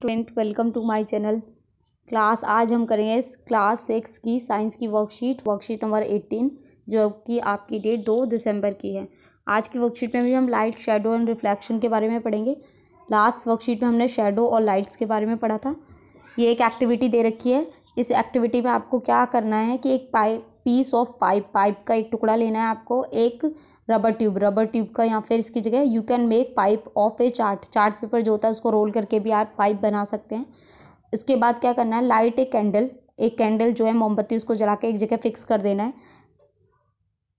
student welcome to my channel class आज हम करेंगे क्लास सिक्स की साइंस की वर्कशीट वर्कशीट नंबर एट्टीन जो कि आपकी डेट दो दिसंबर की है आज की वर्कशीट में भी हम लाइट शेडो एंड रिफ्लेक्शन के बारे में पढ़ेंगे लास्ट वर्कशीट में हमने शेडो और लाइट्स के बारे में पढ़ा था ये एक एक्टिविटी दे रखी है इस एक्टिविटी में आपको क्या करना है कि एक pipe piece of pipe pipe का एक टुकड़ा लेना है आपको एक रबर ट्यूब रबर ट्यूब का या फिर इसकी जगह you can make pipe of a chart chart paper जो होता है उसको रोल करके भी आप पाइप बना सकते हैं इसके बाद क्या करना है लाइट ए कैंडल एक कैंडल जो है मोमबत्ती उसको जला के एक जगह फिक्स कर देना है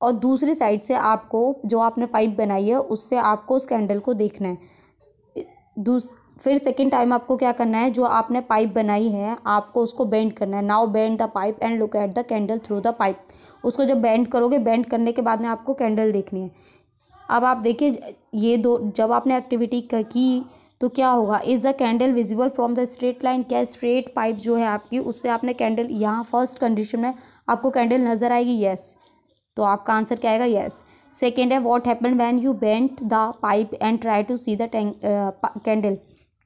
और दूसरी साइड से आपको जो आपने पाइप बनाई है उससे आपको उस कैंडल को देखना है दूस फिर सेकेंड टाइम आपको क्या करना है जो आपने पाइप बनाई है आपको उसको बेंड करना है now bend the pipe and look at the candle through the pipe उसको जब बेंड करोगे बेंड करने के बाद में आपको कैंडल देखनी है अब आप देखिए ये दो जब आपने एक्टिविटी की तो क्या होगा is the candle visible from the straight line क्या स्ट्रेट पाइप जो है आपकी उससे आपने कैंडल यहाँ फर्स्ट कंडीशन में आपको कैंडल नज़र आएगी येस तो आपका आंसर क्या आएगा येस सेकेंड है what happen when you bent the pipe and try to see the candle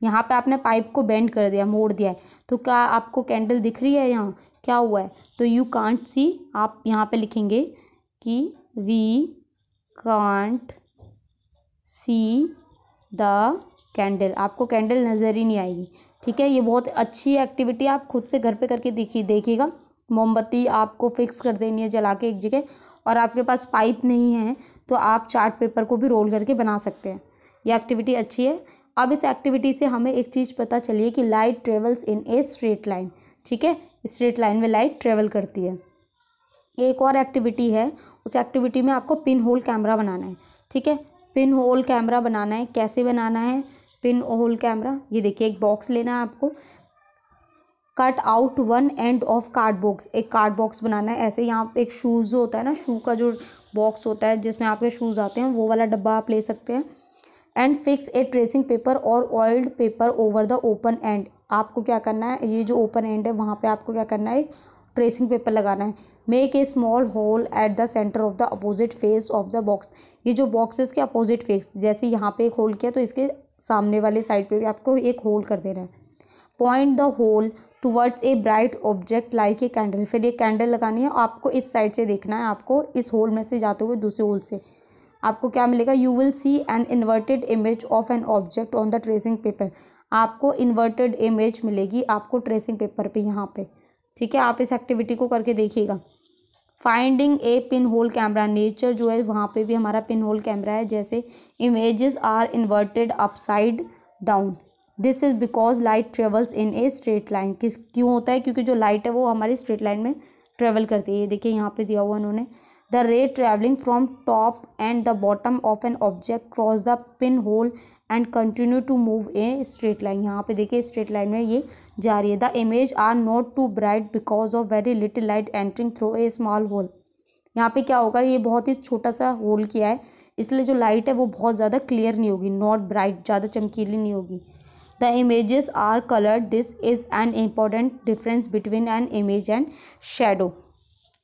यहाँ पे आपने पाइप को बेंड कर दिया मोड़ दिया है तो क्या आपको कैंडल दिख रही है यहाँ क्या हुआ है तो यू कांट सी आप यहाँ पे लिखेंगे कि we can't see the candle आपको कैंडल नज़र ही नहीं आएगी ठीक है ये बहुत अच्छी एक्टिविटी आप खुद से घर पे करके देखिए देखिएगा मोमबत्ती आपको फिक्स कर देनी है जला के एक जगह और आपके पास पाइप नहीं है तो आप चार्ट पेपर को भी रोल करके बना सकते हैं ये एक्टिविटी अच्छी है अब इस एक्टिविटी से हमें एक चीज़ पता चली है कि light travels in a straight line ठीक है स्ट्रेट लाइन में लाइट ट्रेवल करती है एक और एक्टिविटी है उस एक्टिविटी में आपको पिन होल कैमरा बनाना है ठीक है पिन होल कैमरा बनाना है कैसे बनाना है पिन होल कैमरा ये देखिए एक बॉक्स लेना है आपको cut out one end of card box एक कार्ड बॉक्स बनाना है ऐसे यहाँ एक शूज़ होता है ना शू का जो बॉक्स होता है जिसमें आपके शूज़ आते हैं वो वाला डब्बा आप ले सकते हैं and fix a tracing paper और oiled paper over the open end आपको क्या करना है ये जो ओपन एंड है वहाँ पे आपको क्या करना है ट्रेसिंग पेपर लगाना है make a small hole at the centre of the opposite face of the box ये जो बॉक्स के अपोजिट फेस जैसे यहाँ पे एक होल किया तो इसके सामने वाले साइड पे भी आपको एक होल कर देना है point the hole towards a bright object like a candle फिर ये कैंडल लगानी है आपको इस साइड से देखना है आपको इस होल में से जाते हुए दूसरे होल से आपको क्या मिलेगा you will see an inverted image of an object on the tracing paper आपको इन्वर्टेड इमेज मिलेगी आपको ट्रेसिंग पेपर पे यहाँ पे ठीक है आप इस एक्टिविटी को करके देखिएगा finding a pinhole camera nature जो है वहाँ पे भी हमारा पिन होल कैमरा है जैसे images are inverted upside down this is because light travels in a straight line किस क्यों होता है क्योंकि जो लाइट है वो हमारी स्ट्रेट लाइन में ट्रेवल करती है ये देखिए यहाँ पे दिया हुआ उन्होंने the ray travelling from top and the bottom of an object cross the pinhole and continue to move a straight line यहाँ पे देखिए स्ट्रेट लाइन में ये जा रही है the image are not too bright because of very little light entering through a small hole यहाँ पे क्या होगा ये बहुत ही छोटा सा होल किया है इसलिए जो लाइट है वो बहुत ज़्यादा क्लियर नहीं होगी नॉट ब्राइट ज़्यादा चमकीली नहीं होगी the images are coloured this is an important difference between an image and shadow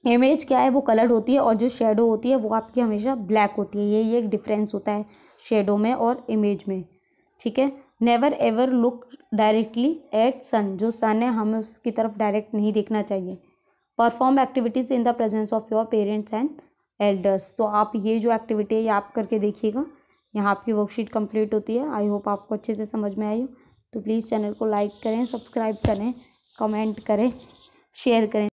image क्या है वो कलर्ड होती है और जो शेडो होती है वो आपकी हमेशा ब्लैक होती है यही एक डिफरेंस होता है शेडो में और इमेज में ठीक है never ever look directly at sun जो सन है हमें उसकी तरफ डायरेक्ट नहीं देखना चाहिए perform activities in the presence of your parents and elders तो आप ये जो एक्टिविटी है ये आप करके देखिएगा यहाँ आपकी वर्कशीट कंप्लीट होती है आई होप आपको अच्छे से समझ में आई हो तो प्लीज़ चैनल को लाइक करें सब्सक्राइब करें कमेंट करें शेयर करें